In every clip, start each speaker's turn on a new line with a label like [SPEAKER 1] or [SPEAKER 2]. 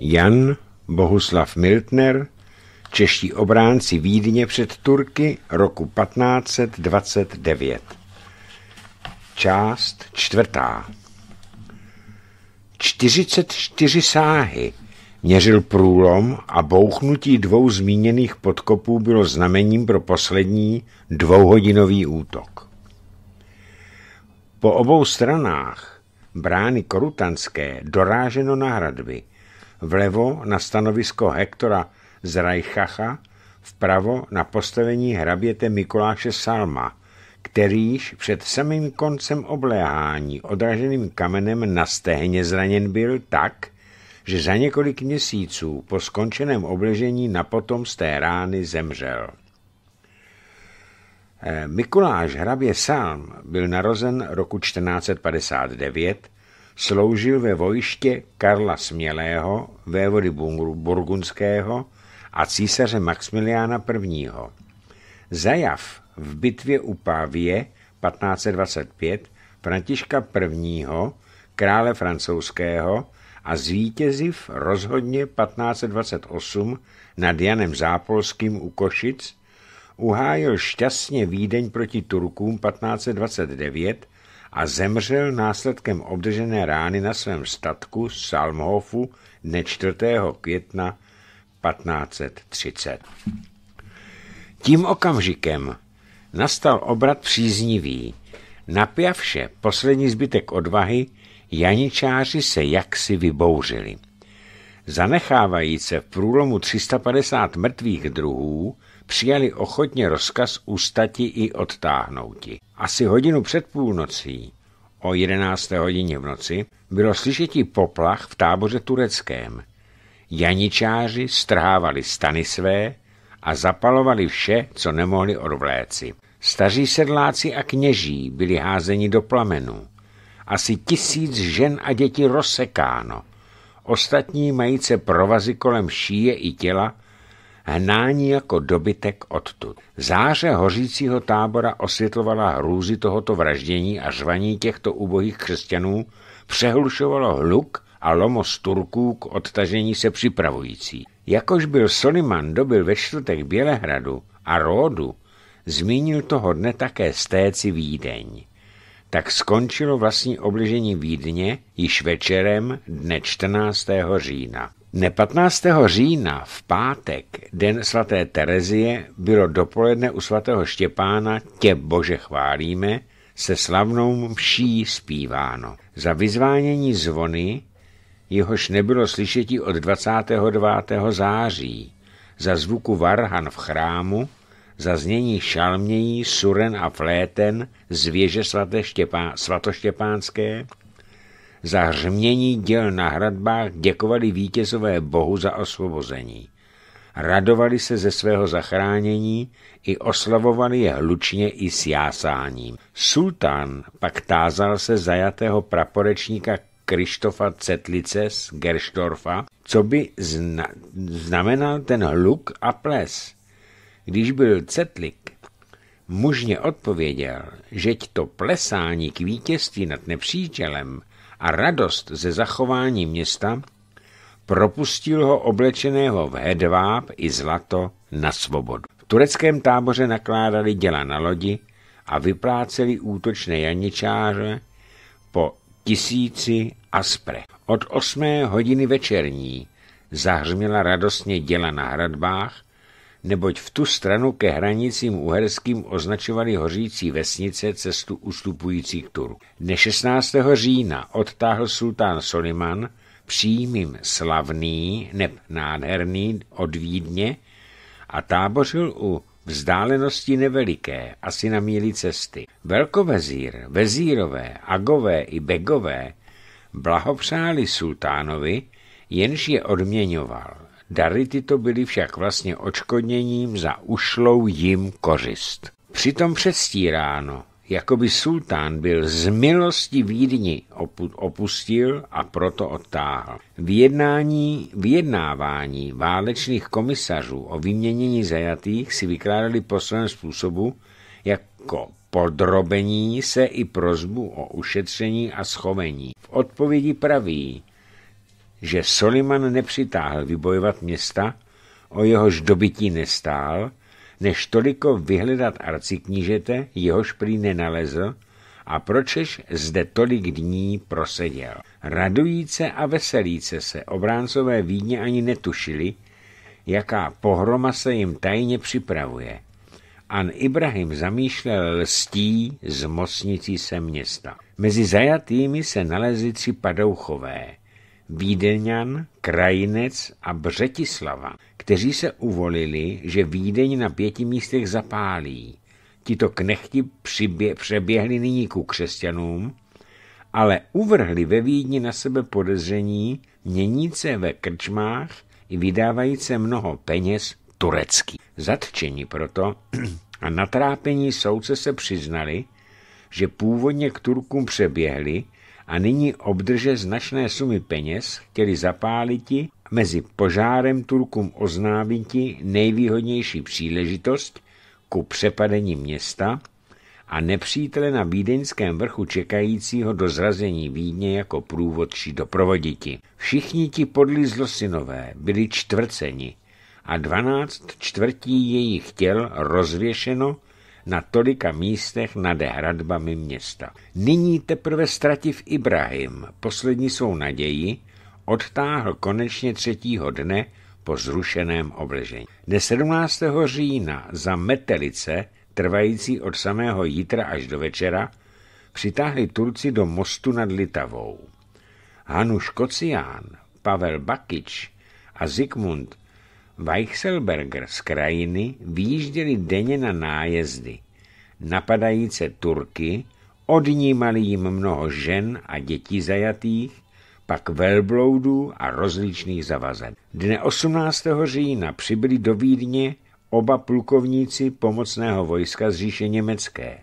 [SPEAKER 1] Jan Bohuslav Miltner, čeští obránci Vídně před Turky roku 1529. Část čtvrtá. 44 sáhy měřil průlom a bouchnutí dvou zmíněných podkopů bylo znamením pro poslední dvouhodinový útok. Po obou stranách brány korutanské doráženo na hradby – vlevo na stanovisko Hektora z Rajchacha, vpravo na postavení hraběte Mikuláše Salma, který již před samým koncem obléhání odraženým kamenem na stehně zraněn byl tak, že za několik měsíců po skončeném obležení na potom z té rány zemřel. Eh, Mikuláš hrabě Salm byl narozen roku 1459 sloužil ve vojště Karla Smělého, vévody Burgundského a císaře Maximiliána I. Zajav v bitvě u Pávie 1525 Františka I., krále francouzského, a zvítěziv rozhodně 1528 nad Janem Zápolským u Košic, uhájil šťastně Vídeň proti Turkům 1529 a zemřel následkem obdržené rány na svém statku Salmhofu dne 4. května 1530. Tím okamžikem nastal obrat příznivý. Napjavše poslední zbytek odvahy, janičáři se jaksi vybouřili. zanechávající v průlomu 350 mrtvých druhů, přijali ochotně rozkaz ustati i odtáhnouti. Asi hodinu před půlnocí, o 11. hodině v noci, bylo slyšetí poplach v táboře tureckém. Janičáři strhávali stany své a zapalovali vše, co nemohli odvléci. Staří sedláci a kněží byli házeni do plamenu. Asi tisíc žen a dětí rozsekáno. Ostatní majíce provazy kolem šíje i těla hnání jako dobytek odtud. Záře hořícího tábora osvětlovala hrůzy tohoto vraždění a žvaní těchto ubohých křesťanů přehlušovalo hluk a lomos Turků k odtažení se připravující. Jakož byl Soliman dobil ve čtvrtek Bělehradu a Ródu, zmínil toho dne také stéci Vídeň. Tak skončilo vlastní obližení Vídně již večerem dne 14. října. Dne 15. října v pátek, den svaté Terezie, bylo dopoledne u svatého Štěpána Tě Bože chválíme se slavnou mší zpíváno. Za vyzvánění zvony, jehož nebylo slyšetí od 29. září, za zvuku varhan v chrámu, za znění šalmějí, suren a fléten z věže svaté Štěpá, svatoštěpánské, za hřmění děl na hradbách děkovali vítězové Bohu za osvobození. Radovali se ze svého zachránění i oslavovali je hlučně i s jásáním. Sultán pak tázal se zajatého praporečníka Krištofa Cetlice z Geršdorfa, co by zna- znamenal ten hluk a ples. Když byl Cetlik, mužně odpověděl, že to plesání k vítězství nad nepřítelem a radost ze zachování města propustil ho oblečeného v hedváb i zlato na svobodu. V tureckém táboře nakládali děla na lodi a vypláceli útočné janičáře po tisíci aspre. Od osmé hodiny večerní zahřměla radostně děla na hradbách neboť v tu stranu ke hranicím uherským označovali hořící vesnice cestu ustupující k Turku. Dne 16. října odtáhl sultán Soliman přímým slavný neb nádherný od Vídně a tábořil u vzdálenosti neveliké, asi na míli cesty. Velkovezír, vezírové, agové i begové blahopřáli sultánovi, jenž je odměňoval. Dary tyto byly však vlastně očkodněním za ušlou jim kořist. Přitom přestíráno, jako by sultán byl z milosti Vídni opustil a proto odtáhl. Vyjednání, vyjednávání válečných komisařů o vyměnění zajatých si vykládali po svém způsobu jako podrobení se i prozbu o ušetření a schovení. V odpovědi praví, že Soliman nepřitáhl vybojovat města, o jehož dobytí nestál, než toliko vyhledat arciknížete, jehož prý nenalezl, a pročež zde tolik dní proseděl. Radujíce a veselíce se obráncové Vídně ani netušili, jaká pohroma se jim tajně připravuje. An Ibrahim zamýšlel lstí z mocnicí se města. Mezi zajatými se nalezli tři padouchové – Vídeňan, Krajinec a Břetislava, kteří se uvolili, že Vídeň na pěti místech zapálí. Tito knechti přibě- přeběhli nyní ku křesťanům, ale uvrhli ve Vídni na sebe podezření, měníce ve krčmách i vydávajíce mnoho peněz turecký. Zatčení proto a natrápení soudce se přiznali, že původně k Turkům přeběhli, a nyní obdrže značné sumy peněz, chtěli zapáliti mezi požárem Turkům ti nejvýhodnější příležitost ku přepadení města a nepřítele na vídeňském vrchu čekajícího do zrazení Vídně jako průvodčí doprovoditi. Všichni ti podlí zlosinové byli čtvrceni a dvanáct čtvrtí jejich těl rozvěšeno na tolika místech nad hradbami města. Nyní teprve ztrativ Ibrahim poslední svou naději odtáhl konečně třetího dne po zrušeném obležení. Dne 17. října za metelice, trvající od samého jítra až do večera, přitáhli Turci do mostu nad Litavou. Hanuš Kocián, Pavel Bakič a Zikmund Weichselberger z krajiny výjížděli denně na nájezdy. Napadajíce Turky odnímali jim mnoho žen a dětí zajatých, pak velbloudů a rozličných zavazen. Dne 18. října přibyli do Vídně oba plukovníci pomocného vojska z říše německé,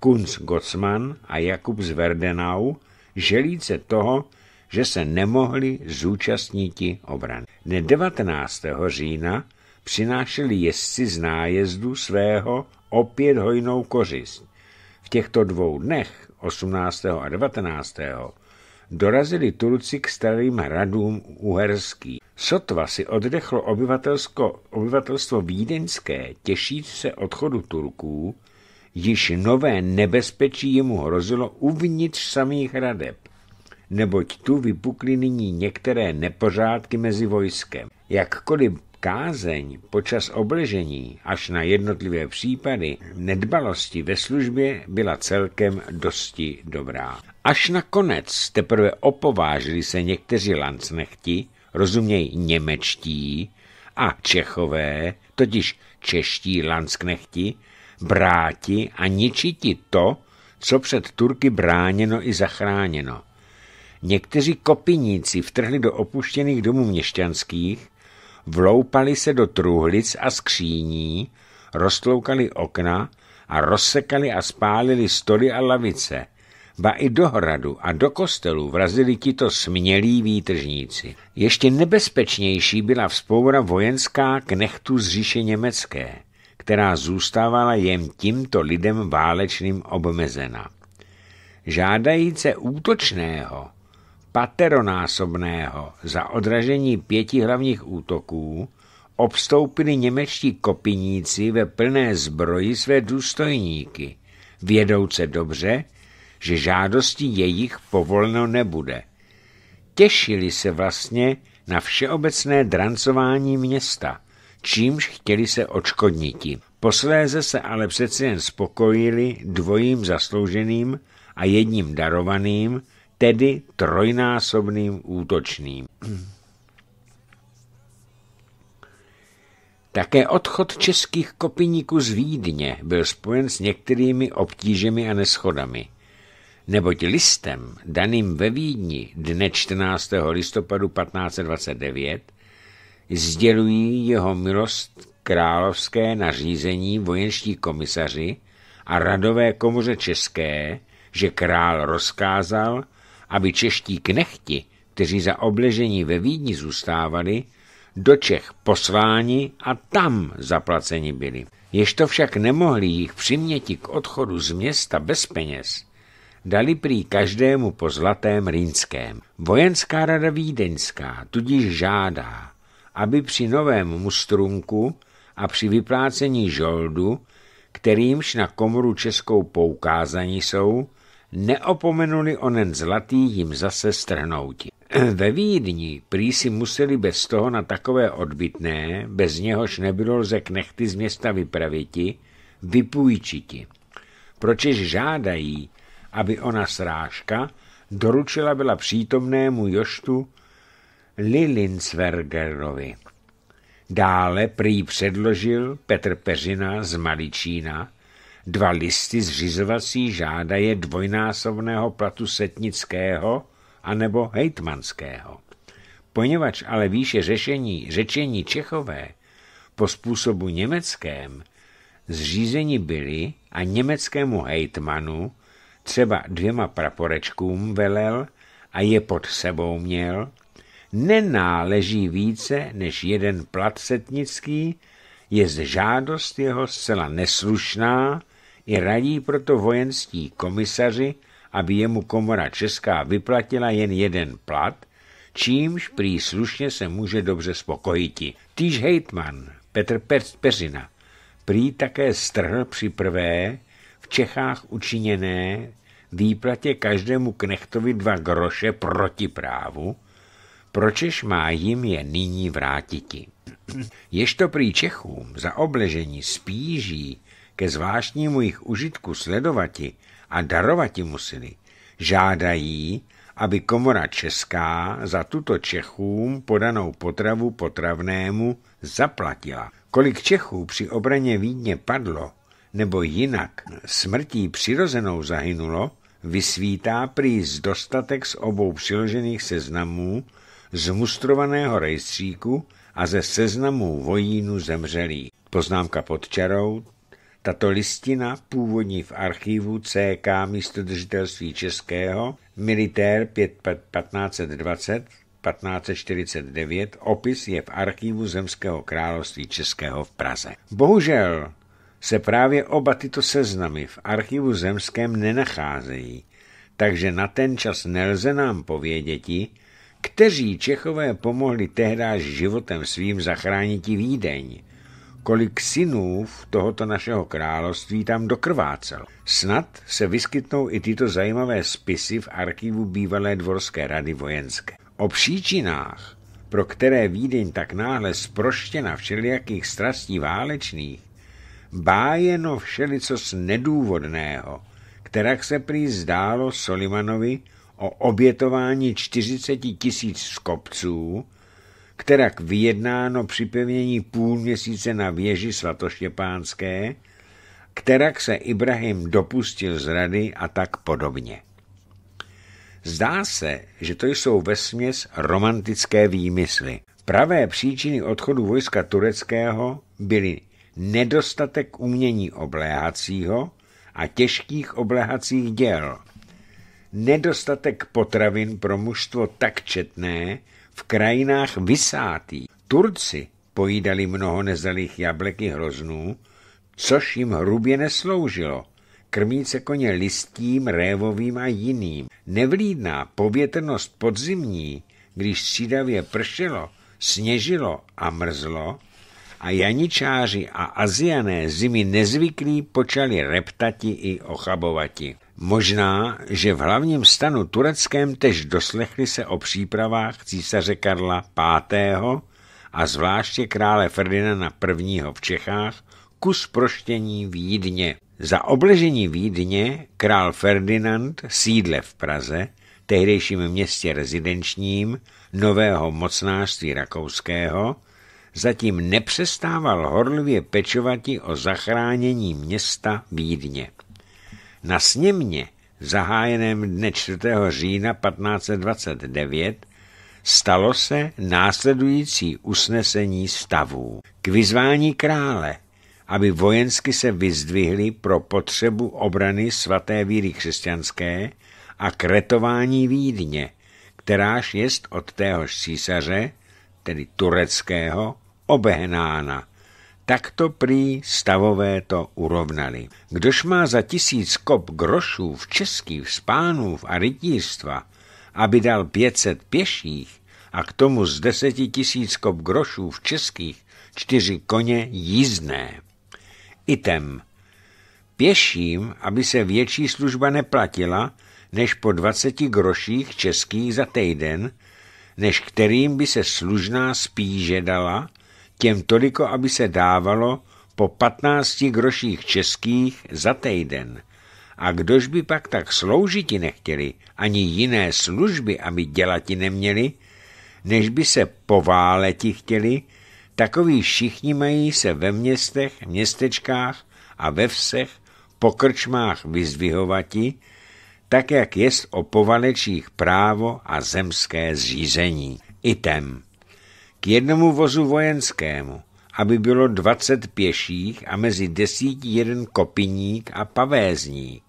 [SPEAKER 1] Kunz Gotsman a Jakub z Verdenau, želíce toho, že se nemohli zúčastniti obrany. Dne 19. října přinášeli jezdci z nájezdu svého opět hojnou kořist. V těchto dvou dnech, 18. a 19., dorazili Turci k starým hradům uherský. Sotva si oddechlo obyvatelsko, obyvatelstvo vídeňské, těšíc se odchodu Turků, již nové nebezpečí jemu hrozilo uvnitř samých hradeb neboť tu vypukly nyní některé nepořádky mezi vojskem. Jakkoliv kázeň počas obležení až na jednotlivé případy nedbalosti ve službě byla celkem dosti dobrá. Až nakonec teprve opovážili se někteří lancnechti, rozuměj němečtí, a Čechové, totiž čeští lansknechti, bráti a ničiti to, co před Turky bráněno i zachráněno. Někteří kopiníci vtrhli do opuštěných domů měšťanských, vloupali se do truhlic a skříní, roztloukali okna a rozsekali a spálili stoly a lavice, ba i do hradu a do kostelu vrazili tito smělí výtržníci. Ještě nebezpečnější byla vzpoura vojenská nechtu z říše německé, která zůstávala jen tímto lidem válečným obmezena. Žádajíce útočného pateronásobného za odražení pěti hlavních útoků obstoupili němečtí kopiníci ve plné zbroji své důstojníky, vědouce dobře, že žádosti jejich povoleno nebude. Těšili se vlastně na všeobecné drancování města, čímž chtěli se očkodniti. Posléze se ale přece jen spokojili dvojím zaslouženým a jedním darovaným, tedy trojnásobným útočným. Také odchod českých kopiníků z Vídně byl spojen s některými obtížemi a neschodami. Neboť listem, daným ve Vídni dne 14. listopadu 1529, sdělují jeho milost královské nařízení vojenští komisaři a radové komoře české, že král rozkázal, aby čeští knechti, kteří za obležení ve Vídni zůstávali, do Čech posváni a tam zaplaceni byli. to však nemohli jich přiměti k odchodu z města bez peněz, dali prý každému po zlatém rýnském. Vojenská rada vídeňská tudíž žádá, aby při novém mustrunku a při vyplácení žoldu, kterýmž na komoru českou poukázaní jsou, neopomenuli onen zlatý jim zase strhnouti. Ve Vídni prý si museli bez toho na takové odbytné, bez něhož nebylo lze knechty z města vypraviti, vypůjčiti. Pročež žádají, aby ona srážka doručila byla přítomnému Joštu Lilinsvergerovi. Dále prý předložil Petr Peřina z Maličína dva listy zřizovací žádaje dvojnásobného platu setnického anebo hejtmanského. Poněvadž ale výše řešení, řečení Čechové po způsobu německém zřízení byli a německému hejtmanu třeba dvěma praporečkům velel a je pod sebou měl, nenáleží více než jeden plat setnický, je žádost jeho zcela neslušná i radí proto vojenský komisaři, aby jemu komora Česká vyplatila jen jeden plat, čímž prý slušně se může dobře spokojiti. Týž hejtman Petr Peřina prý také strhl při prvé v Čechách učiněné výplatě každému knechtovi dva groše proti právu, pročež má jim je nyní vrátiti. Jež to prý Čechům za obležení spíží ke zvláštnímu jich užitku sledovati a darovati museli, žádají, aby komora česká za tuto Čechům podanou potravu potravnému zaplatila. Kolik Čechů při obraně Vídně padlo, nebo jinak smrtí přirozenou zahynulo, vysvítá prý z dostatek z obou přiložených seznamů z mustrovaného rejstříku a ze seznamů vojínů zemřelých. Poznámka pod čarou tato listina, původní v archivu CK místodržitelství Českého, militér 1520, 1549, opis je v archivu Zemského království Českého v Praze. Bohužel se právě oba tyto seznamy v archivu zemském nenacházejí, takže na ten čas nelze nám povědětí, kteří Čechové pomohli tehdáž životem svým zachránit Vídeň, kolik synů tohoto našeho království tam dokrvácel. Snad se vyskytnou i tyto zajímavé spisy v archivu bývalé dvorské rady vojenské. O příčinách, pro které Vídeň tak náhle sproštěna všelijakých strastí válečných, bájeno všelico z nedůvodného, která se prý zdálo Solimanovi o obětování 40 tisíc skopců, která k vyjednáno připevnění půl měsíce na věži svatoštěpánské, která se Ibrahim dopustil rady a tak podobně. Zdá se, že to jsou vesměs romantické výmysly. Pravé příčiny odchodu vojska tureckého byly nedostatek umění obléhacího a těžkých obléhacích děl, nedostatek potravin pro mužstvo tak četné, v krajinách vysátý. Turci pojídali mnoho nezalých jablek i hroznů, což jim hrubě nesloužilo. Krmí se koně listím, révovým a jiným. Nevlídná povětrnost podzimní, když střídavě pršelo, sněžilo a mrzlo, a janičáři a aziané zimy nezvyklí počali reptati i ochabovati. Možná, že v hlavním stanu tureckém tež doslechli se o přípravách císaře Karla V. a zvláště krále Ferdinanda I. v Čechách ku sproštění Vídně. Za obležení Vídně král Ferdinand sídle v Praze, tehdejším městě rezidenčním nového mocnářství rakouského, zatím nepřestával horlivě pečovati o zachránění města Vídně. Na sněmě, zahájeném dne 4. října 1529, stalo se následující usnesení stavů k vyzvání krále, aby vojensky se vyzdvihli pro potřebu obrany svaté víry křesťanské a kretování Vídně, kteráž jest od téhož císaře, tedy tureckého, obehnána, tak to prý stavové to urovnali. Kdož má za tisíc kop grošů v českých spánův a rytířstva, aby dal pětset pěších a k tomu z deseti tisíc kop grošů v českých čtyři koně jízdné. Item. Pěším, aby se větší služba neplatila, než po 20 groších českých za týden, než kterým by se služná spíže dala, těm toliko, aby se dávalo po 15 groších českých za týden. A kdož by pak tak sloužiti nechtěli, ani jiné služby, aby dělati neměli, než by se pováleti chtěli, takový všichni mají se ve městech, městečkách a ve vsech po krčmách vyzvihovati, tak jak jest o povalečích právo a zemské zřízení. Item k jednomu vozu vojenskému, aby bylo dvacet pěších a mezi desíti jeden kopiník a pavézník.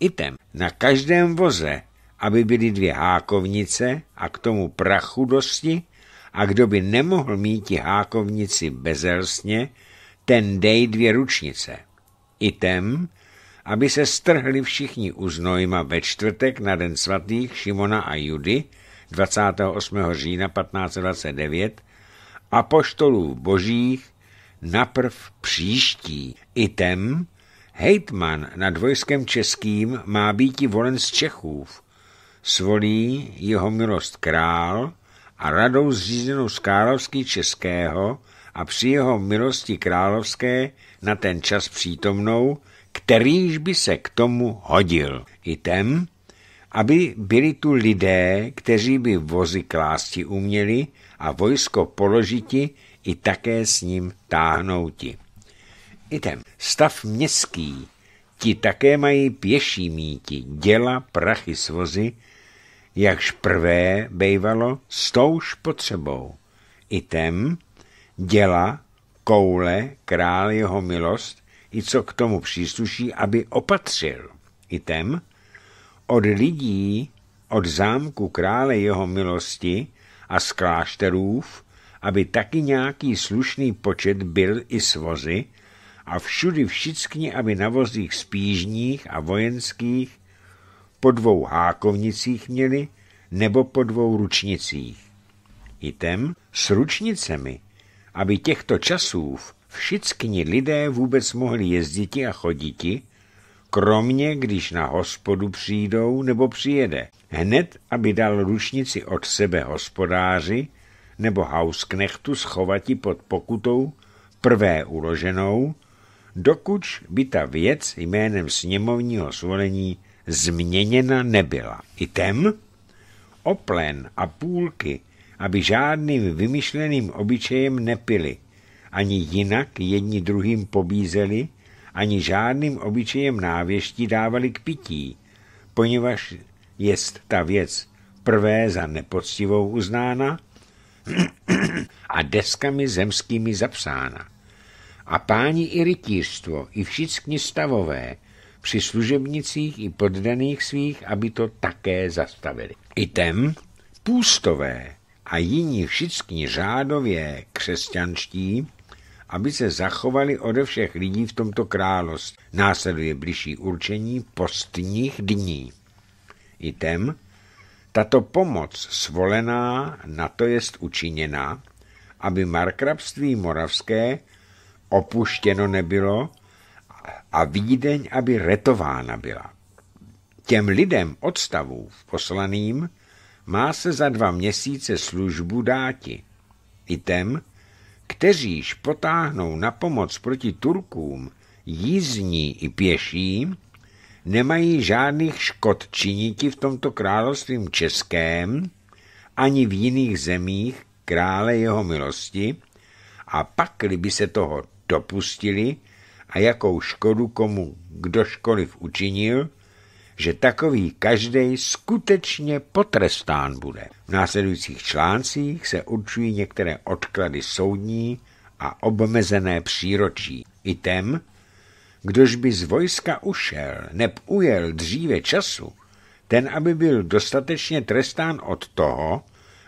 [SPEAKER 1] Item, na každém voze, aby byly dvě hákovnice a k tomu prachu dosti, a kdo by nemohl mít hákovnici bezelsně, ten dej dvě ručnice. Item, aby se strhli všichni u Znojma ve čtvrtek na den svatých Šimona a Judy 28. října 1529 apoštolů božích naprv příští. Item hejtman nad vojskem českým má i volen z Čechův. Svolí jeho milost král a radou zřízenou z královský českého a při jeho milosti královské na ten čas přítomnou, kterýž by se k tomu hodil. Item aby byli tu lidé, kteří by vozy klásti uměli a vojsko položiti i také s ním táhnouti. Item, stav městský, ti také mají pěší míti, děla, prachy, svozy, jakž prvé bejvalo s touž potřebou. Item, děla, koule, král jeho milost, i co k tomu přísluší, aby opatřil. Item, od lidí, od zámku krále jeho milosti, a z klášterův, aby taky nějaký slušný počet byl i s vozy a všudy všichni, aby na vozích spížních a vojenských po dvou hákovnicích měli nebo po dvou ručnicích. Item s ručnicemi, aby těchto časů všichni lidé vůbec mohli jezdit a chodit, kromě když na hospodu přijdou nebo přijede hned aby dal rušnici od sebe hospodáři nebo hausknechtu schovati pod pokutou prvé uloženou, dokud by ta věc jménem sněmovního svolení změněna nebyla. I tem oplen a půlky, aby žádným vymyšleným obyčejem nepili, ani jinak jedni druhým pobízeli, ani žádným obyčejem návěští dávali k pití, poněvadž jest ta věc prvé za nepoctivou uznána a deskami zemskými zapsána. A páni i rytířstvo, i všichni stavové, při služebnicích i poddaných svých, aby to také zastavili. I tem půstové a jiní všichni řádově křesťanští, aby se zachovali ode všech lidí v tomto království. Následuje bližší určení postních dní item, tato pomoc svolená na to jest učiněna, aby markrabství moravské opuštěno nebylo a Vídeň, aby retována byla. Těm lidem odstavů v poslaným má se za dva měsíce službu dáti. I tem, kteříž potáhnou na pomoc proti Turkům jízdní i pěším, nemají žádných škod činiti v tomto královstvím českém ani v jiných zemích krále jeho milosti a pak, kdyby se toho dopustili a jakou škodu komu kdo učinil, že takový každý skutečně potrestán bude. V následujících článcích se určují některé odklady soudní a obmezené příročí. I tem, Kdož by z vojska ušel, neb ujel dříve času, ten, aby byl dostatečně trestán od toho,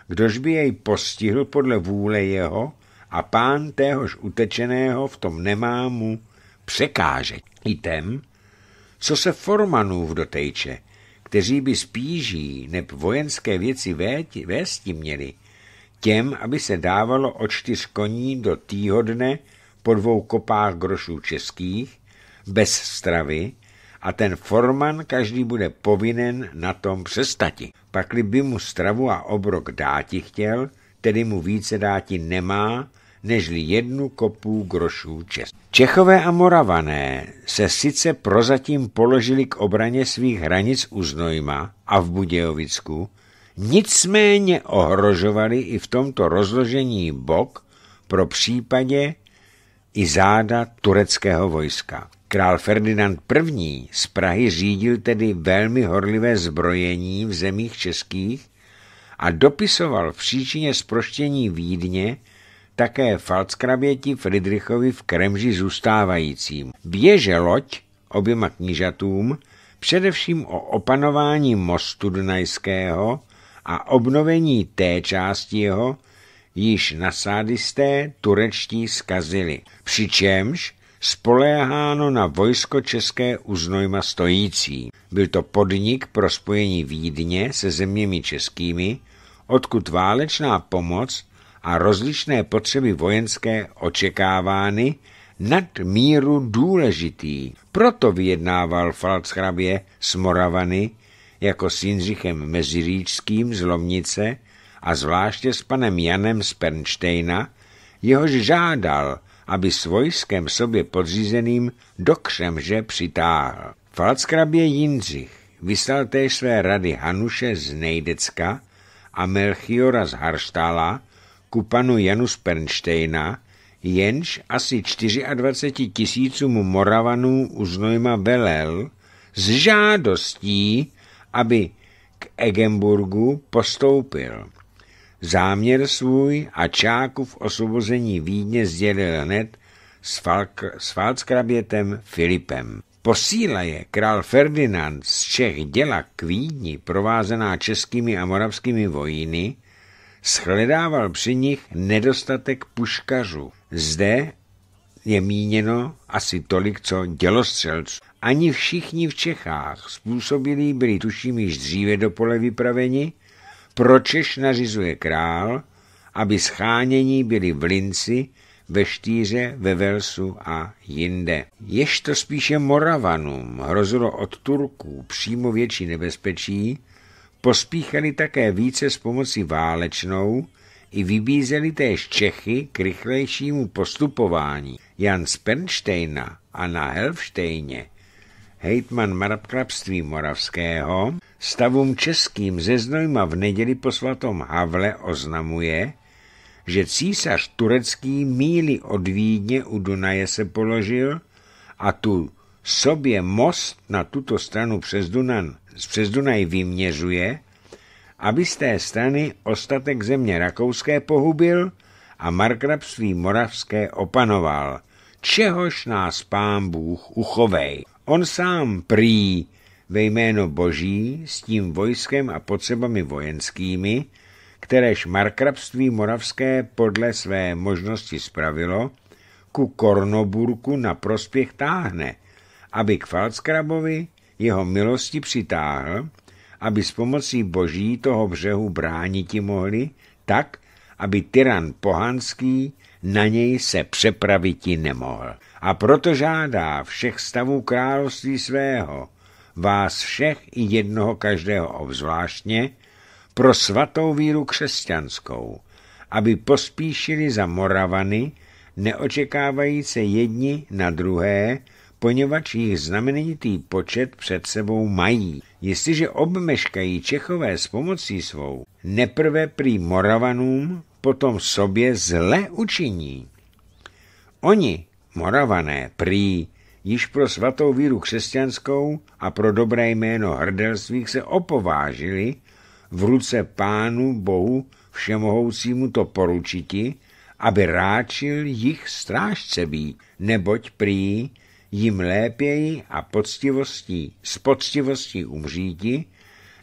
[SPEAKER 1] kdož by jej postihl podle vůle jeho a pán téhož utečeného v tom nemá mu překážet. i tem, co se formanův dotejče, kteří by spíží neb vojenské věci véti, vésti měli, těm, aby se dávalo o čtyř koní do týhodne po dvou kopách grošů českých, bez stravy a ten forman každý bude povinen na tom přestati. Pak by mu stravu a obrok dáti chtěl, tedy mu více dáti nemá, nežli jednu kopu grošů čest. Čechové a Moravané se sice prozatím položili k obraně svých hranic u Znojma a v Budějovicku, nicméně ohrožovali i v tomto rozložení bok pro případě i záda tureckého vojska. Král Ferdinand I. z Prahy řídil tedy velmi horlivé zbrojení v zemích českých a dopisoval v příčině sproštění Vídně také falckraběti Friedrichovi v Kremži zůstávajícím. Běže loď oběma knížatům, především o opanování mostu Dunajského a obnovení té části jeho, již nasádisté turečtí skazili. Přičemž spoléháno na vojsko české uznojma stojící. Byl to podnik pro spojení Vídně se zeměmi českými, odkud válečná pomoc a rozličné potřeby vojenské očekávány nad míru důležitý. Proto vyjednával Falchrabě s Moravany jako s Jindřichem Meziříčským z Lomnice a zvláště s panem Janem z Pernštejna, jehož žádal, aby s vojskem sobě podřízeným do křemže přitáhl. Falckrabě Jindřich vyslal též své rady Hanuše z Nejdecka a Melchiora z Harštála ku panu Janu z Pernštejna, jenž asi 24 tisícům Moravanů u Znojma velel s žádostí, aby k Egemburgu postoupil. Záměr svůj a čáku v osvobození Vídně sdělil hned s, s Falckrabětem Filipem. Posíla je král Ferdinand z Čech děla k Vídni, provázená českými a moravskými vojíny, shledával při nich nedostatek puškařů. Zde je míněno asi tolik, co dělostřelců. Ani všichni v Čechách způsobili byli tuším již dříve do pole vypraveni, pročež nařizuje král, aby schánění byli v Linci, ve Štíře, ve Velsu a jinde. Jež to spíše Moravanům hrozilo od Turků přímo větší nebezpečí, pospíchali také více s pomocí válečnou i vybízeli též Čechy k rychlejšímu postupování. Jan z Pernštejna a na Helvštejně hejtman markrabství Moravského, stavům českým ze Znojma v neděli po svatom Havle oznamuje, že císař turecký míli od Vídně u Dunaje se položil a tu sobě most na tuto stranu přes, Dunan, přes Dunaj vyměřuje, aby z té strany ostatek země rakouské pohubil a markrabství moravské opanoval, čehož nás pán Bůh uchovej. On sám prý ve jméno boží s tím vojskem a potřebami vojenskými, kteréž markrabství moravské podle své možnosti spravilo, ku Kornoburku na prospěch táhne, aby k Falckrabovi jeho milosti přitáhl, aby s pomocí boží toho břehu brániti mohli, tak, aby tyran pohanský na něj se přepraviti nemohl a proto žádá všech stavů království svého, vás všech i jednoho každého obzvláštně, pro svatou víru křesťanskou, aby pospíšili za Moravany, neočekávající jedni na druhé, poněvadž jich znamenitý počet před sebou mají. Jestliže obmeškají Čechové s pomocí svou, neprve prý Moravanům, potom sobě zle učiní. Oni, Moravané prý již pro svatou víru křesťanskou a pro dobré jméno hrdelstvích se opovážili v ruce pánu bohu všemohoucímu to poručiti, aby ráčil jich strážce neboť prý jim lépěji a poctivostí, s poctivostí umříti,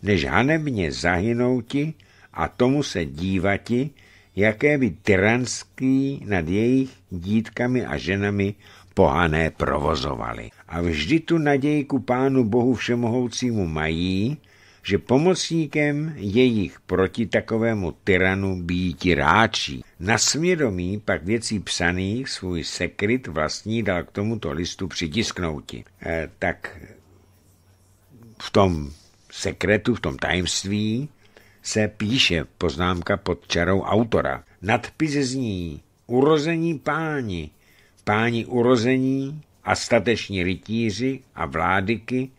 [SPEAKER 1] než hanebně zahynouti a tomu se dívati jaké by tyranský nad jejich dítkami a ženami pohané provozovali. A vždy tu naději ku Pánu Bohu Všemohoucímu mají, že pomocníkem jejich proti takovému tyranu býti ráčí. Na svědomí pak věcí psaných svůj sekryt vlastní dal k tomuto listu přitisknouti. E, tak v tom sekretu, v tom tajemství, se píše poznámka pod čarou autora. Nadpis zní Urození páni, páni urození a stateční rytíři a vládyky,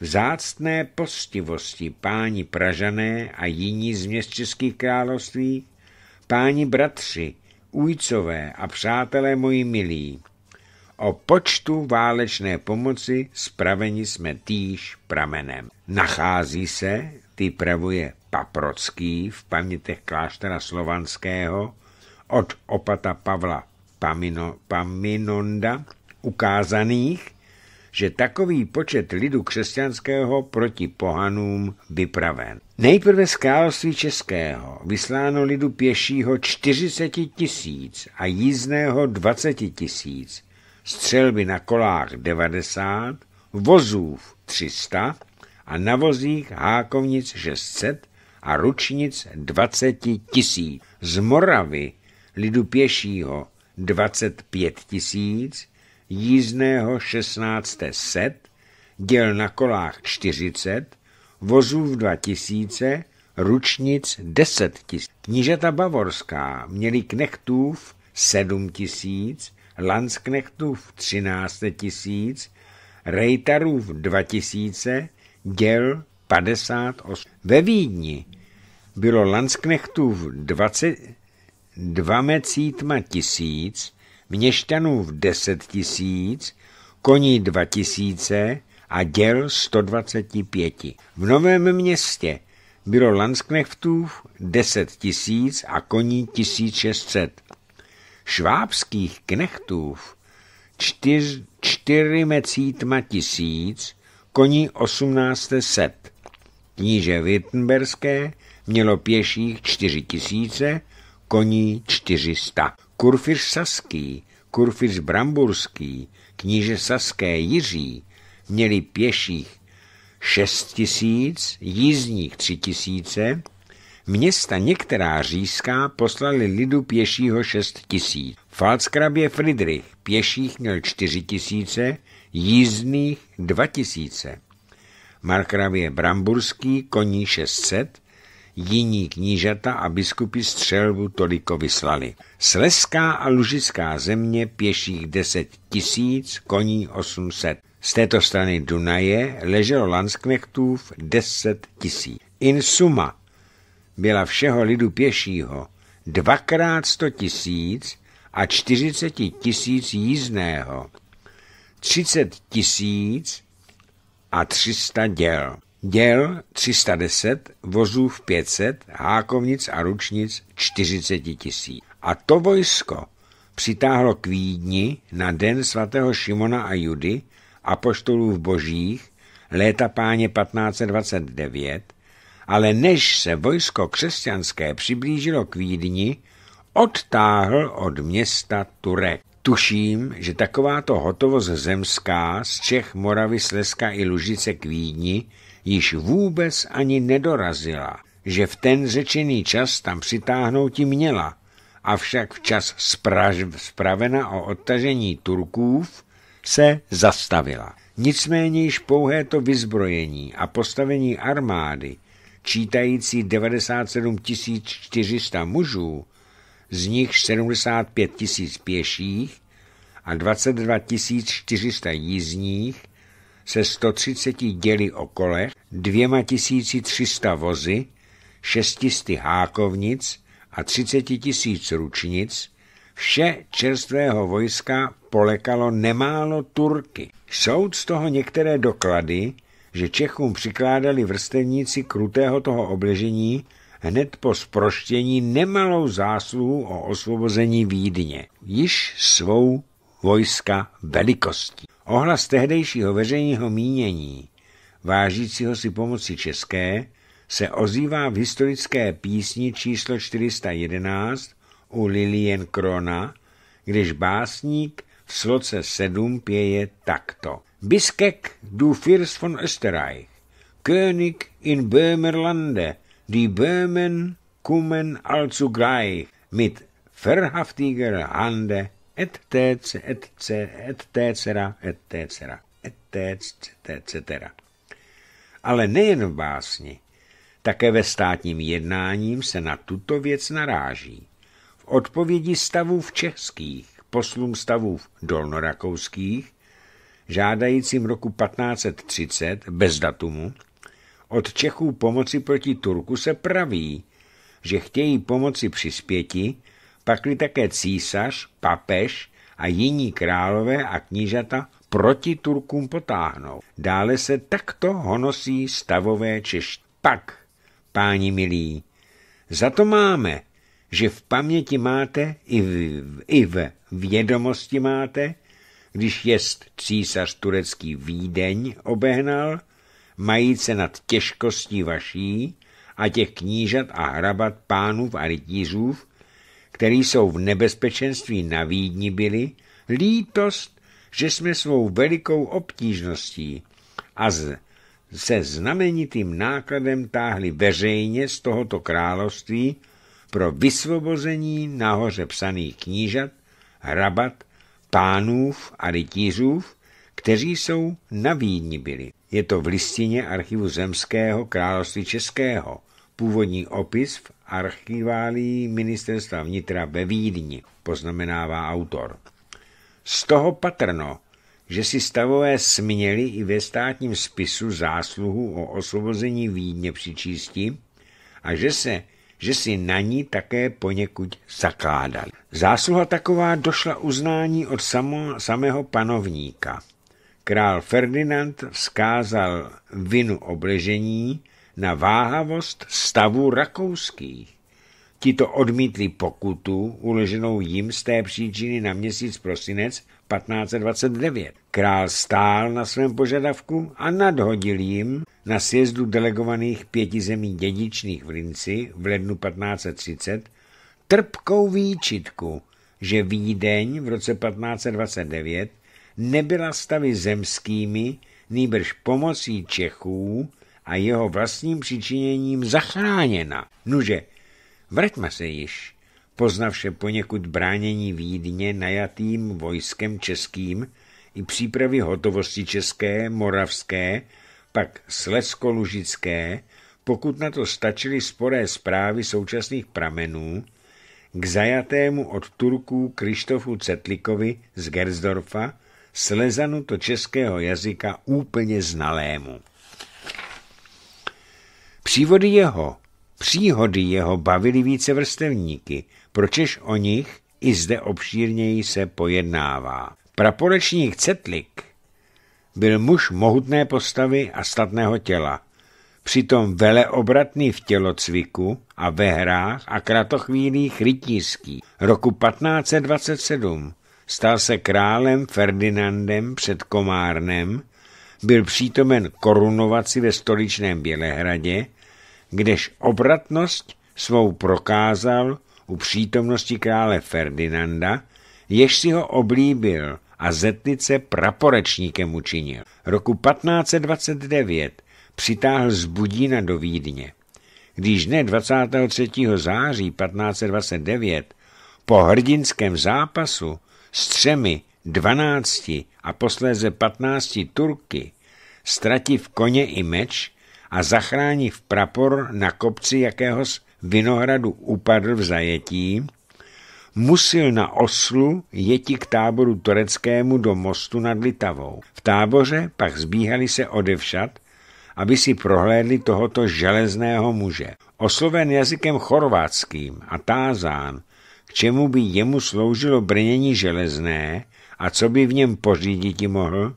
[SPEAKER 1] vzácné postivosti páni Pražané a jiní z měst Českých království, páni bratři, ujcové a přátelé moji milí, o počtu válečné pomoci spraveni jsme týž pramenem. Nachází se ty pravuje Paprocký v pamětech kláštera slovanského od opata Pavla Pamino, Paminonda ukázaných, že takový počet lidu křesťanského proti pohanům vypraven. Nejprve z království českého vysláno lidu pěšího 40 tisíc a jízdného 20 tisíc, střelby na kolách 90, vozů 300, a na vozích hákovnic 600 a ručnic 20 tisíc. Z Moravy lidu pěšího 25 tisíc, jízdného 16 set, děl na kolách 40, vozů v 2000, ručnic 10 tisíc. Knížata bavorská měli knechtův 7 tisíc, lansknechtův 13 tisíc, rejtarův 2000, děl 58. Ve Vídni bylo Lansknechtů v 22 mecítma tisíc, měšťanů v 10 tisíc, koní 2 tisíce a děl 125. V Novém městě bylo Lansknechtů 10 tisíc a koní 1600. Švábských knechtů 4 mecítma tisíc, koní 1800. Kníže Wittenberské mělo pěších 4000, koní 400. Kurfiř Saský, kurfiř Bramburský, kníže Saské Jiří měli pěších 6000, jízdních 3000, Města některá říská poslali lidu pěšího šest tisíc. Falskrabě Friedrich pěších měl čtyři tisíce, jízdných 2000. Markravě Bramburský koní 600, jiní knížata a biskupy střelbu toliko vyslali. Sleská a lužická země pěších 10 tisíc, koní 800. Z této strany Dunaje leželo Lansknechtův 10 tisíc. In suma byla všeho lidu pěšího dvakrát 100 tisíc a 40 tisíc jízdného. 30 tisíc a 300 děl. Děl 310, vozů v 500, hákovnic a ručnic 40 tisíc. A to vojsko přitáhlo k Vídni na den svatého Šimona a Judy a poštolů v božích léta páně 1529, ale než se vojsko křesťanské přiblížilo k Vídni, odtáhl od města Turek. Tuším, že takováto hotovost zemská z Čech, Moravy, Slezska i Lužice k Vídni již vůbec ani nedorazila, že v ten řečený čas tam přitáhnout ti měla, avšak včas spraž, spravena o odtažení Turkův se zastavila. Nicméně již pouhé to vyzbrojení a postavení armády, čítající 97 400 mužů, z nich 75 tisíc pěších a 22 400 jízdních se 130 děli o kolech, 300 vozy, 600 hákovnic a 30 tisíc ručnic, vše čerstvého vojska polekalo nemálo Turky. Jsou z toho některé doklady, že Čechům přikládali vrstevníci krutého toho obležení hned po sproštění nemalou zásluhu o osvobození Vídně, již svou vojska velikostí. Ohlas tehdejšího veřejního mínění, vážícího si pomoci české, se ozývá v historické písni číslo 411 u Lilien Krona, když básník v sloce 7 pěje takto. Biskek du Fürst von Österreich, König in Böhmerlande, die Böhmen kommen allzugleich mit verhaftiger Hande, etc., et etc., tets etc. Ale nejen v básni, také ve státním jednáním se na tuto věc naráží. V odpovědi stavů v českých, poslům stavů v dolnorakouských, žádajícím roku 1530 bez datumu, od Čechů pomoci proti Turku se praví, že chtějí pomoci přispěti, pakli také císař, papež a jiní králové a knížata proti Turkům potáhnou. Dále se takto honosí stavové češti. Pak, páni milí, za to máme, že v paměti máte i v, i v vědomosti máte, když jest císař turecký Vídeň obehnal – mají se nad těžkostí vaší a těch knížat a hrabat pánův a rytířův, který jsou v nebezpečenství na Vídni byli, lítost, že jsme svou velikou obtížností a z, se znamenitým nákladem táhli veřejně z tohoto království pro vysvobození nahoře psaných knížat, hrabat, pánův a rytířův, kteří jsou na Vídni byli. Je to v listině archivu Zemského království Českého, původní opis v archiválii ministerstva vnitra ve Vídni, poznamenává autor. Z toho patrno, že si stavové směli i ve státním spisu zásluhu o osvobození Vídně přičísti a že se že si na ní také poněkud zakládali. Zásluha taková došla uznání od samo, samého panovníka. Král Ferdinand vzkázal vinu obležení na váhavost stavu rakouských. Tito odmítli pokutu uleženou jim z té příčiny na měsíc prosinec 1529. Král stál na svém požadavku a nadhodil jim na sjezdu delegovaných pěti zemí dědičných v Linci v lednu 1530 trpkou výčitku, že Vídeň v roce 1529 nebyla stavy zemskými, nýbrž pomocí Čechů a jeho vlastním přičiněním zachráněna. Nuže, vraťme se již, poznavše poněkud bránění Vídně najatým vojskem českým i přípravy hotovosti české, moravské, pak slesko lužické pokud na to stačily sporé zprávy současných pramenů, k zajatému od Turků Krištofu Cetlikovi z Gersdorfa slezanu to českého jazyka úplně znalému. Přívody jeho, příhody jeho bavili více vrstevníky, pročež o nich i zde obšírněji se pojednává. Praporečník Cetlik byl muž mohutné postavy a statného těla, přitom veleobratný v tělocviku a ve hrách a kratochvílých rytířský roku 1527 stal se králem Ferdinandem před Komárnem, byl přítomen korunovaci ve stoličném Bělehradě, kdež obratnost svou prokázal u přítomnosti krále Ferdinanda, jež si ho oblíbil a zetnice praporečníkem učinil. Roku 1529 přitáhl z Budína do Vídně. Když dne 23. září 1529 po hrdinském zápasu s třemi, dvanácti a posléze patnácti Turky, v koně i meč a v prapor na kopci jakéhos vinohradu upadl v zajetí, musil na oslu jeti k táboru tureckému do mostu nad Litavou. V táboře pak zbíhali se odevšat, aby si prohlédli tohoto železného muže. Osloven jazykem chorvátským a tázán, čemu by jemu sloužilo brnění železné a co by v něm pořídit mohl,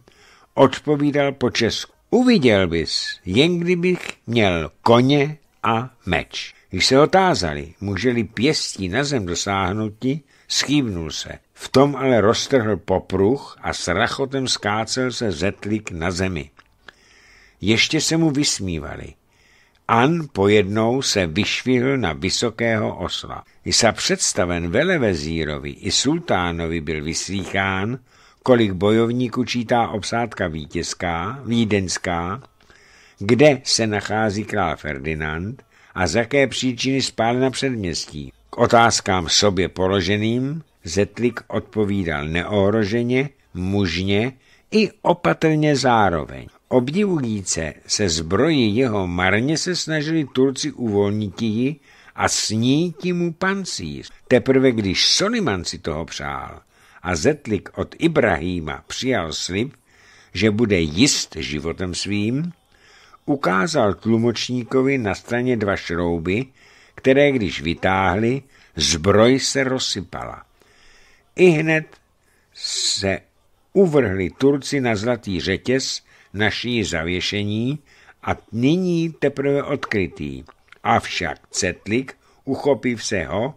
[SPEAKER 1] odpovídal po česku. Uviděl bys, jen kdybych měl koně a meč. Když se otázali, můželi pěstí na zem dosáhnuti, schývnul se. V tom ale roztrhl popruh a s rachotem skácel se zetlik na zemi. Ještě se mu vysmívali. An pojednou se vyšvihl na vysokého osla. Jsa představen velevezírovi i sultánovi byl vyslýchán, kolik bojovníků čítá obsádka vítězská, vídeňská, kde se nachází král Ferdinand a z jaké příčiny spál na předměstí. K otázkám sobě položeným Zetlik odpovídal neohroženě, mužně i opatrně zároveň. Obdivujíce se zbroji jeho marně se snažili Turci uvolnit ji a sníti mu pancíř. Teprve když Soliman si toho přál a Zetlik od Ibrahima přijal slib, že bude jist životem svým, ukázal tlumočníkovi na straně dva šrouby, které když vytáhli, zbroj se rozsypala. I hned se uvrhli Turci na zlatý řetěz, naší zavěšení a nyní teprve odkrytý. Avšak cetlik, uchopiv se ho,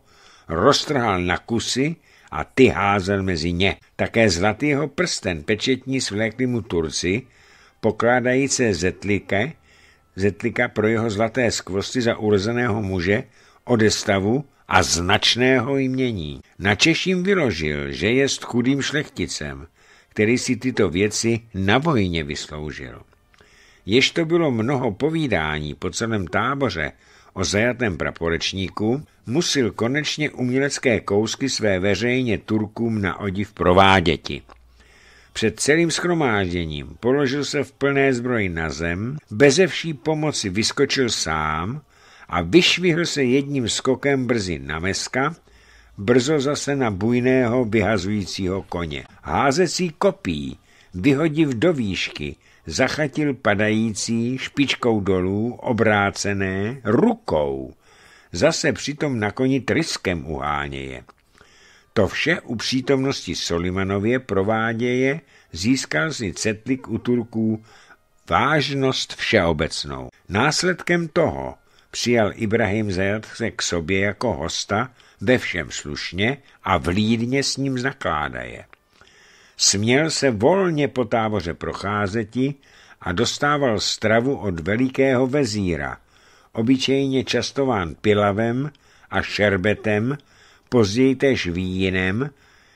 [SPEAKER 1] roztrhal na kusy a ty házel mezi ně. Také zlatý jeho prsten pečetní svlékli mu Turci, pokládají zetlike, zetlika pro jeho zlaté skvosty za urzeného muže, odestavu a značného jmění. Na Češím vyložil, že jest chudým šlechticem, který si tyto věci na vojně vysloužil. Jež to bylo mnoho povídání po celém táboře o zajatém praporečníku, musil konečně umělecké kousky své veřejně Turkům na odiv prováděti. Před celým schromážděním položil se v plné zbroji na zem, beze vší pomoci vyskočil sám a vyšvihl se jedním skokem brzy na meska, brzo zase na bujného vyhazujícího koně. Házecí kopí, vyhodiv do výšky, zachatil padající špičkou dolů, obrácené, rukou. Zase přitom na koni tryskem uháněje. To vše u přítomnosti Solimanově prováděje získal si cetlik u Turků vážnost všeobecnou. Následkem toho přijal Ibrahim zajatce k sobě jako hosta, ve všem slušně a vlídně s ním nakládaje. Směl se volně po táboře procházeti a dostával stravu od velikého vezíra, obyčejně častován pilavem a šerbetem, později tež vínem,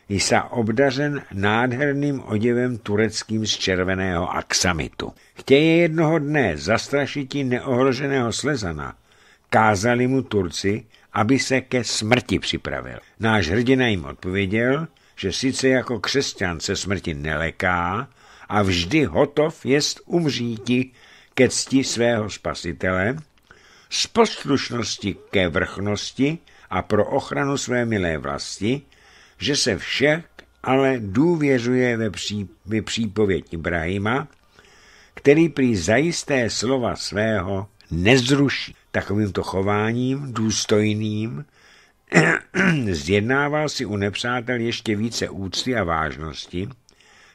[SPEAKER 1] i sa obdařen nádherným oděvem tureckým z červeného aksamitu. Chtěje jednoho dne zastrašití neohroženého slezana, kázali mu Turci, aby se ke smrti připravil. Náš hrdina jim odpověděl, že sice jako křesťan se smrti neleká a vždy hotov jest umříti ke cti svého spasitele, z poslušnosti ke vrchnosti a pro ochranu své milé vlasti, že se všech ale důvěřuje ve, pří, přípověď Ibrahima, který prý zajisté slova svého nezruší. Takovýmto chováním, důstojným, zjednával si u nepřátel ještě více úcty a vážnosti,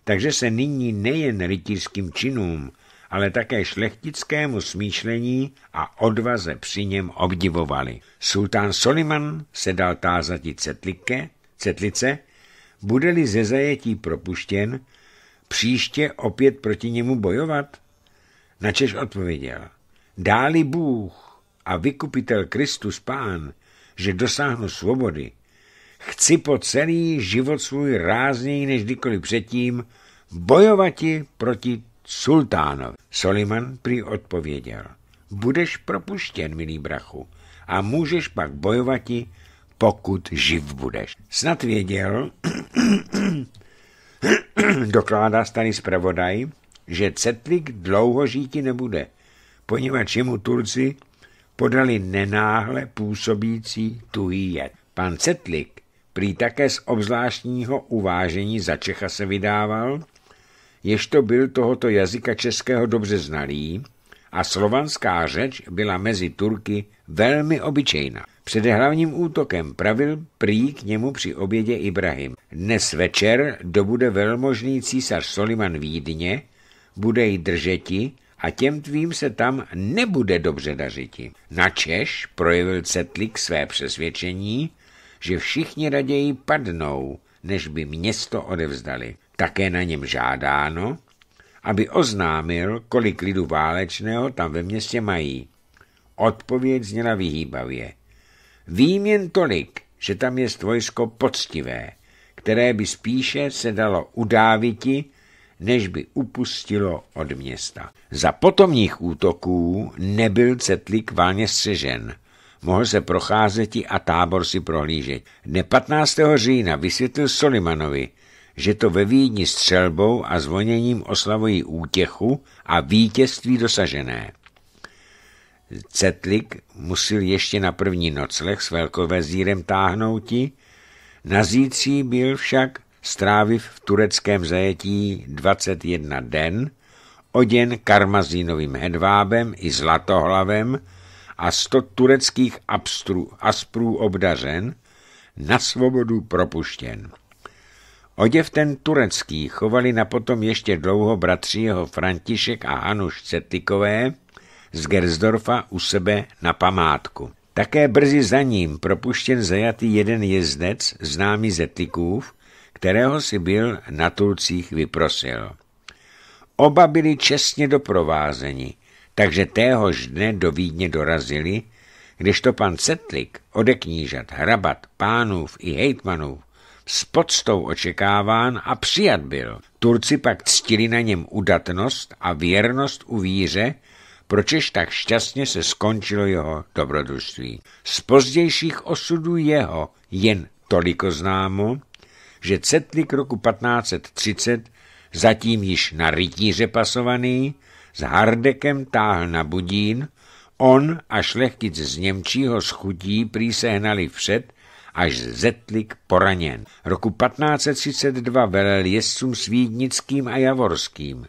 [SPEAKER 1] takže se nyní nejen rytířským činům, ale také šlechtickému smýšlení a odvaze při něm obdivovali. Sultán Soliman se dal tázati cetlike, cetlice, bude-li ze zajetí propuštěn, příště opět proti němu bojovat? Načež odpověděl, dáli Bůh, a vykupitel Kristus Pán, že dosáhnu svobody, chci po celý život svůj rázněji než kdykoliv předtím bojovati proti sultánovi. Soliman prý odpověděl, budeš propuštěn, milý brachu, a můžeš pak bojovati, pokud živ budeš. Snad věděl, dokládá starý zpravodaj, že Cetlik dlouho žíti nebude, poněvadž jemu Turci podali nenáhle působící tuhý jed. Pan Cetlik prý také z obzvláštního uvážení za Čecha se vydával, to byl tohoto jazyka českého dobře znalý a slovanská řeč byla mezi Turky velmi obyčejná. Před hlavním útokem pravil prý k němu při obědě Ibrahim. Dnes večer dobude velmožný císař Soliman Vídně, bude jí držeti a těm tvým se tam nebude dobře dařiti. Na Češ projevil Cetlik své přesvědčení, že všichni raději padnou, než by město odevzdali. Také na něm žádáno, aby oznámil, kolik lidu válečného tam ve městě mají. Odpověď zněla vyhýbavě. Vím jen tolik, že tam je vojsko poctivé, které by spíše se dalo udáviti, než by upustilo od města. Za potomních útoků nebyl Cetlík válně střežen. Mohl se procházet a tábor si prohlížet. Dne 15. října vysvětlil Solimanovi, že to ve Vídni střelbou a zvoněním oslavují útěchu a vítězství dosažené. Cetlik musel ještě na první nocleh s velkovezírem táhnouti, na zítří byl však stráviv v tureckém zajetí 21 den, oděn karmazínovým hedvábem i zlatohlavem a sto tureckých abstru, asprů obdařen, na svobodu propuštěn. Oděv ten turecký chovali na potom ještě dlouho bratři jeho František a Hanuš Cetikové z Gersdorfa u sebe na památku. Také brzy za ním propuštěn zajatý jeden jezdec, známý ze Tykův, kterého si byl na Tulcích vyprosil. Oba byli čestně doprovázeni, takže téhož dne do Vídně dorazili, když to pan Cetlik, odeknížat, hrabat, pánův i hejtmanův, s poctou očekáván a přijat byl. Turci pak ctili na něm udatnost a věrnost u víře, pročež tak šťastně se skončilo jeho dobrodružství. Z pozdějších osudů jeho jen toliko známo, že Cetlik roku 1530, zatím již na rytíře pasovaný, s Hardekem táhl na Budín, on a šlechtic z Němčího schudí přísehnali sehnali před, až Zetlik poraněn. Roku 1532 velel jezdcům svídnickým a javorským.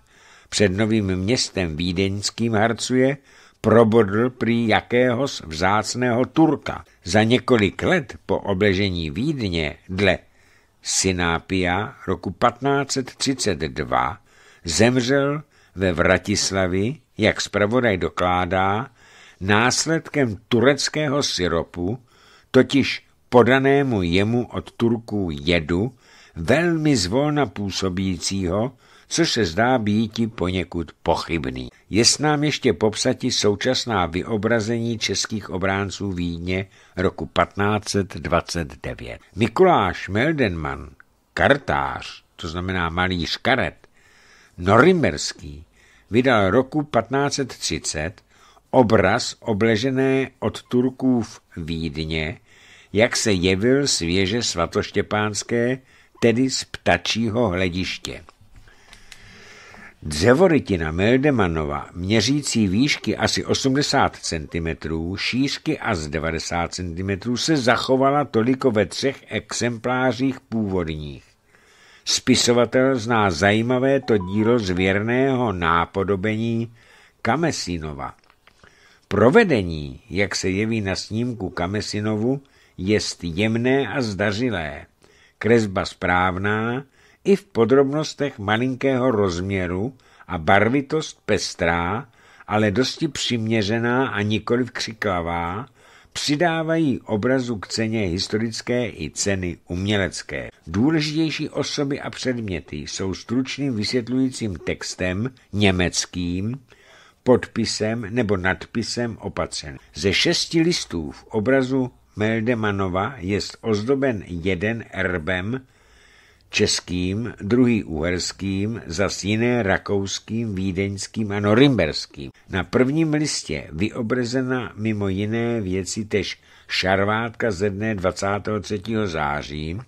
[SPEAKER 1] Před novým městem vídeňským harcuje, probodl prý jakéhos vzácného Turka. Za několik let po obležení Vídně dle Synápia roku 1532 zemřel ve Vratislavi, jak zpravodaj dokládá, následkem tureckého syropu, totiž podanému jemu od Turků jedu, velmi zvolna působícího což se zdá být poněkud pochybný. je nám ještě popsati současná vyobrazení českých obránců Vídně roku 1529. Mikuláš Meldenman, kartář, to znamená malý škaret, Norimberský, vydal roku 1530 obraz obležené od Turků v Vídně, jak se jevil svěže svatoštěpánské, tedy z ptačího hlediště. Dřevorytina Meldemanova, měřící výšky asi 80 cm, šířky asi 90 cm, se zachovala toliko ve třech exemplářích původních. Spisovatel zná zajímavé to dílo z věrného nápodobení Kamesinova. Provedení, jak se jeví na snímku Kamesinovu, jest jemné a zdařilé. Kresba správná, i v podrobnostech malinkého rozměru a barvitost pestrá, ale dosti přiměřená a nikoli křiklavá, přidávají obrazu k ceně historické i ceny umělecké. Důležitější osoby a předměty jsou stručným vysvětlujícím textem německým, podpisem nebo nadpisem opatřen. Ze šesti listů v obrazu Meldemanova je ozdoben jeden erbem českým, druhý uherským, zas jiné rakouským, vídeňským a norimberským. Na prvním listě vyobrazena mimo jiné věci tež šarvátka ze dne 23. září,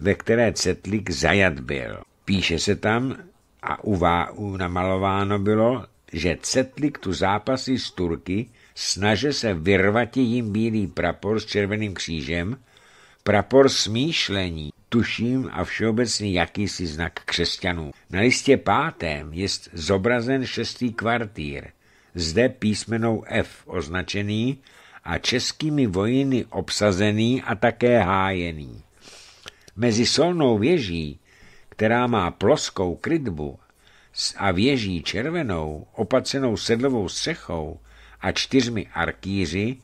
[SPEAKER 1] ve které Cetlik zajat byl. Píše se tam a uvá, namalováno bylo, že Cetlik tu zápasy z Turky, snaže se vyrvat jim bílý prapor s červeným křížem, prapor smýšlení, tuším a všeobecně jakýsi znak křesťanů. Na listě pátém je zobrazen šestý kvartýr, zde písmenou F označený a českými vojiny obsazený a také hájený. Mezi solnou věží, která má ploskou krytbu a věží červenou, opacenou sedlovou střechou a čtyřmi arkýři,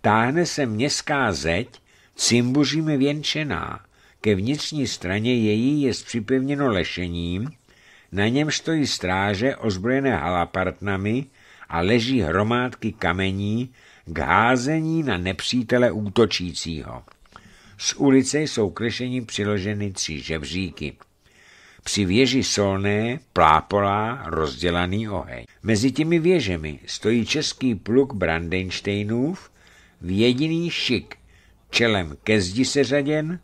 [SPEAKER 1] táhne se městská zeď cimbuřími věnčená, ke vnitřní straně její je připevněno lešením, na něm stojí stráže ozbrojené halapartnami a leží hromádky kamení k házení na nepřítele útočícího. Z ulice jsou k lešení přiloženy tři žebříky. Při věži solné plápolá rozdělaný oheň. Mezi těmi věžemi stojí český pluk Brandensteinův v jediný šik, čelem ke zdi seřaděn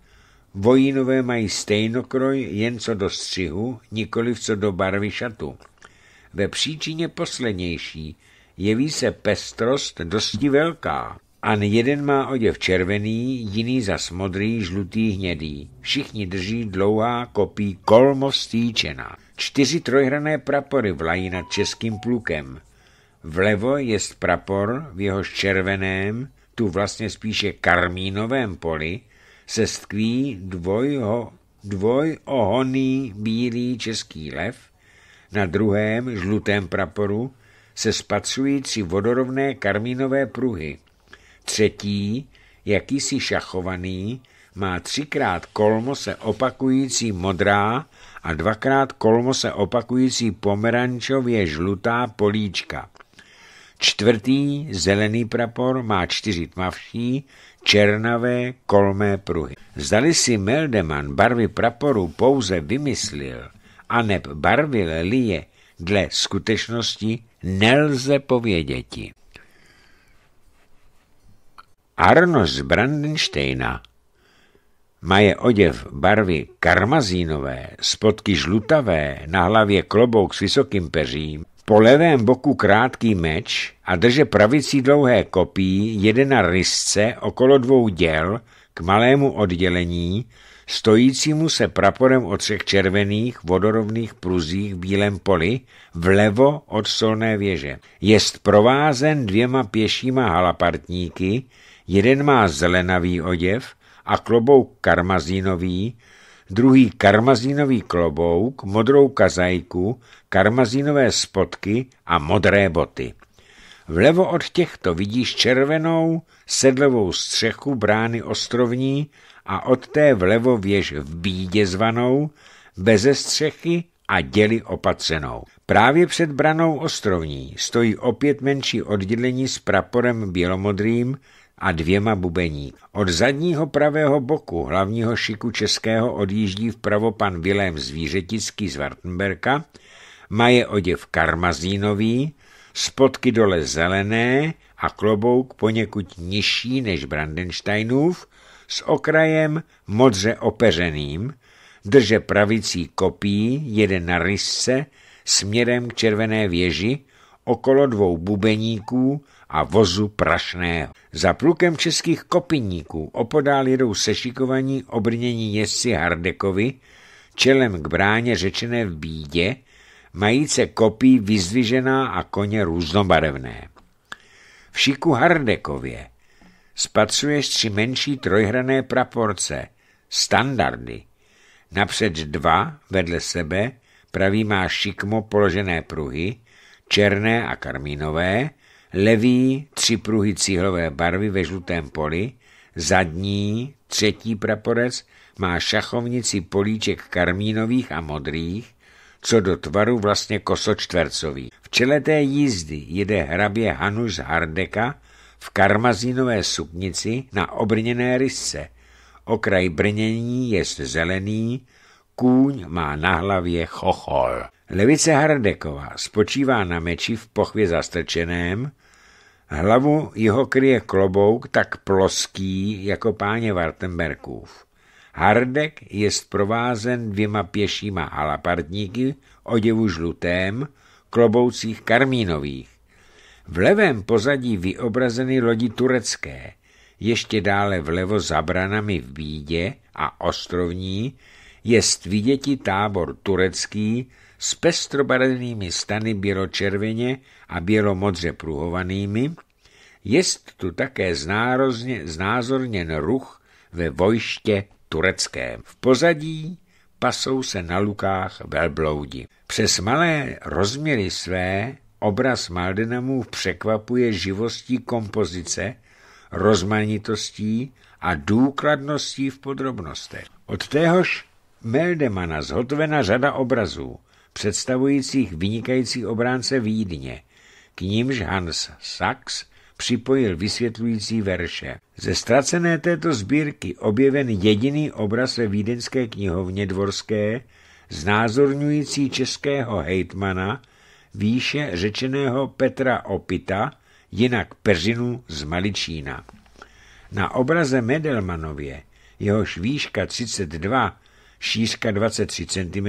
[SPEAKER 1] Vojínové mají stejnokroj jen co do střihu, nikoliv co do barvy šatu. Ve příčině poslednější jeví se pestrost dosti velká. An jeden má oděv červený, jiný zas modrý, žlutý, hnědý. Všichni drží dlouhá kopí kolmo stýčená. Čtyři trojhrané prapory vlají nad českým plukem. Vlevo je prapor v jeho červeném, tu vlastně spíše karmínovém poli, se stkví dvojho, dvojohoný bílý český lev, na druhém žlutém praporu se spatřují tři vodorovné karmínové pruhy. Třetí, jakýsi šachovaný, má třikrát kolmo se opakující modrá a dvakrát kolmo se opakující pomerančově žlutá políčka. Čtvrtý zelený prapor má čtyři tmavší, černavé kolmé pruhy. Zdali si Meldeman barvy praporu pouze vymyslil, aneb barvy lelie, dle skutečnosti, nelze povědětí. Arno z Brandensteina maje oděv barvy karmazínové, spodky žlutavé, na hlavě klobouk s vysokým peřím, po levém boku krátký meč a drže pravicí dlouhé kopí, jede na rysce okolo dvou děl k malému oddělení, stojícímu se praporem o třech červených vodorovných pruzích v bílém poli vlevo od solné věže. Jest provázen dvěma pěšíma halapartníky, jeden má zelenavý oděv a klobouk karmazínový, druhý karmazínový klobouk, modrou kazajku, karmazínové spotky a modré boty. Vlevo od těchto vidíš červenou sedlovou střechu brány ostrovní a od té vlevo věž v bídě zvanou, beze střechy a děli opatřenou. Právě před branou ostrovní stojí opět menší oddělení s praporem bělomodrým, a dvěma bubení. Od zadního pravého boku hlavního šiku českého odjíždí vpravo pan Vilém Zvířetický z Wartenberka, má je oděv karmazínový, spodky dole zelené a klobouk poněkud nižší než Brandensteinův, s okrajem modře opeřeným, drže pravicí kopí, jede na rysce směrem k červené věži, okolo dvou bubeníků a vozu prašného. Za plukem českých kopiníků opodál jedou sešikovaní obrnění jezdci Hardekovi, čelem k bráně řečené v bídě, majíce kopí vyzvižená a koně různobarevné. V šiku Hardekově spatřuješ tři menší trojhrané praporce, standardy. Napřed dva vedle sebe, pravý má šikmo položené pruhy, černé a karmínové, levý tři pruhy cíhlové barvy ve žlutém poli, zadní třetí praporec má šachovnici políček karmínových a modrých, co do tvaru vlastně kosočtvercový. V čele té jízdy jede hrabě Hanuš z Hardeka v karmazínové suknici na obrněné rysce. Okraj brnění je zelený, kůň má na hlavě chochol. Levice Hardeková spočívá na meči v pochvě zastrčeném, hlavu jeho kryje klobouk tak ploský jako páně Wartenberkův. Hardek je provázen dvěma pěšíma alapardníky oděvu žlutém, kloboucích karmínových. V levém pozadí vyobrazeny lodi turecké, ještě dále vlevo zabranami v Bídě a Ostrovní jest viděti tábor turecký s pestrobarevnými stany běločerveně a bělomodře pruhovanými, jest tu také znározně, znázorněn ruch ve vojště tureckém. V pozadí pasou se na lukách velbloudi. Přes malé rozměry své obraz Maldenamů překvapuje živostí kompozice, rozmanitostí a důkladností v podrobnostech. Od téhož Meldemana zhotovena řada obrazů, představujících vynikající obránce Vídně, k nímž Hans Sachs připojil vysvětlující verše. Ze ztracené této sbírky objeven jediný obraz ve vídeňské knihovně dvorské, znázorňující českého hejtmana, výše řečeného Petra Opita, jinak Peřinu z Maličína. Na obraze Medelmanově, jehož výška 32 šířka 23 cm,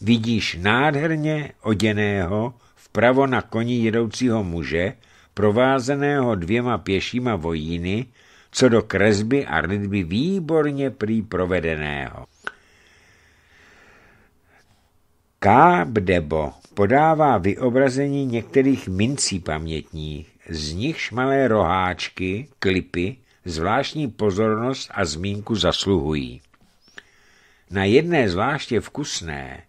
[SPEAKER 1] vidíš nádherně oděného vpravo na koni jedoucího muže, provázeného dvěma pěšíma vojíny, co do kresby a rytby výborně prý provedeného. Kábdebo podává vyobrazení některých mincí pamětních, z nichž malé roháčky, klipy, zvláštní pozornost a zmínku zasluhují. Na jedné zvláště vkusné,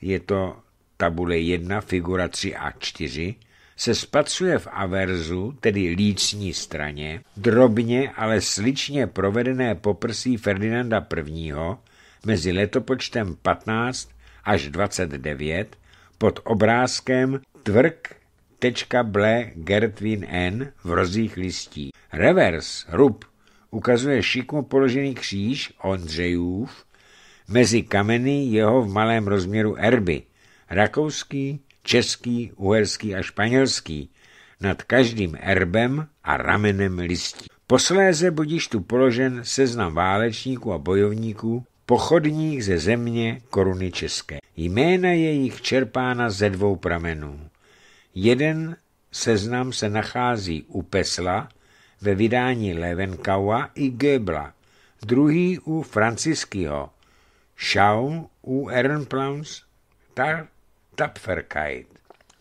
[SPEAKER 1] je to tabule 1, figura 3 a 4, se spacuje v averzu, tedy lícní straně, drobně, ale sličně provedené poprsí Ferdinanda I. mezi letopočtem 15 až 29 pod obrázkem tvrk N v rozích listí. Revers, rub, ukazuje šikmo položený kříž Ondřejův mezi kameny jeho v malém rozměru erby, rakouský, český, uherský a španělský, nad každým erbem a ramenem listí. Posléze budíš tu položen seznam válečníků a bojovníků, pochodních ze země koruny české. Jména jejich čerpána ze dvou pramenů. Jeden seznam se nachází u Pesla ve vydání Levenkaua i Goebla, druhý u Franciskyho Schau u Ehrenplans ta Tapferkeit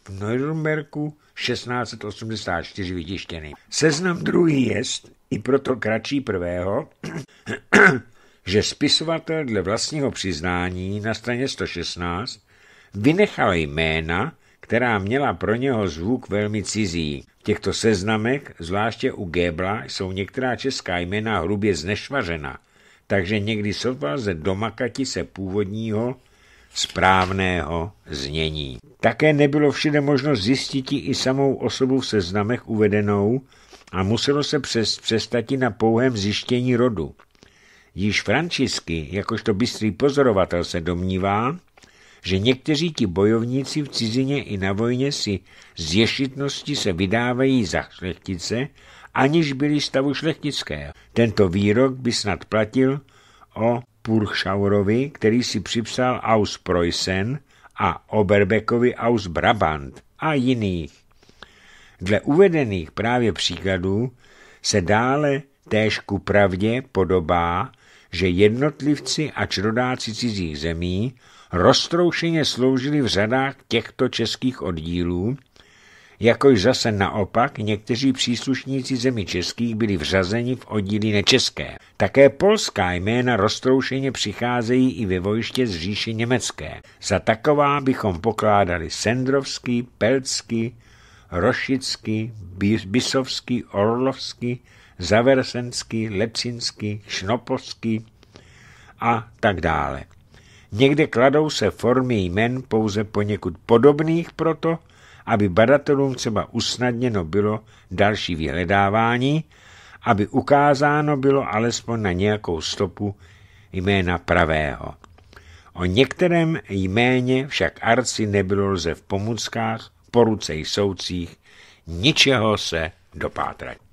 [SPEAKER 1] v Neurumberku 1684 vytištěný. Seznam druhý jest, i proto kratší prvého, že spisovatel dle vlastního přiznání na straně 116 vynechal jména, která měla pro něho zvuk velmi cizí. V těchto seznamech, zvláště u Gebla, jsou některá česká jména hrubě znešvařena takže někdy sotva lze domakati se původního správného znění. Také nebylo všude možno zjistit i samou osobu v seznamech uvedenou a muselo se přes, přestati na pouhém zjištění rodu. Již Francisky, jakožto bystrý pozorovatel, se domnívá, že někteří ti bojovníci v cizině i na vojně si z ješitnosti se vydávají za šlechtice aniž byly stavu šlechtického. Tento výrok by snad platil o Purchaurovi, který si připsal aus Preussen a Oberbeckovi aus Brabant a jiných. Dle uvedených právě příkladů se dále též ku pravdě podobá, že jednotlivci a črodáci cizích zemí roztroušeně sloužili v řadách těchto českých oddílů, jakož zase naopak někteří příslušníci zemí českých byli vřazeni v oddíly nečeské. Také polská jména roztroušeně přicházejí i ve vojště z říši německé. Za taková bychom pokládali Sendrovský, Pelcký, Rošický, Bisovský, Orlovský, Zaversenský, Lecinský, Šnopovský a tak dále. Někde kladou se formy jmen pouze poněkud podobných proto, aby badatelům třeba usnadněno bylo další vyhledávání, aby ukázáno bylo alespoň na nějakou stopu jména pravého. O některém jméně však arci nebylo lze v pomůckách, poruce i soucích, ničeho se dopátrat.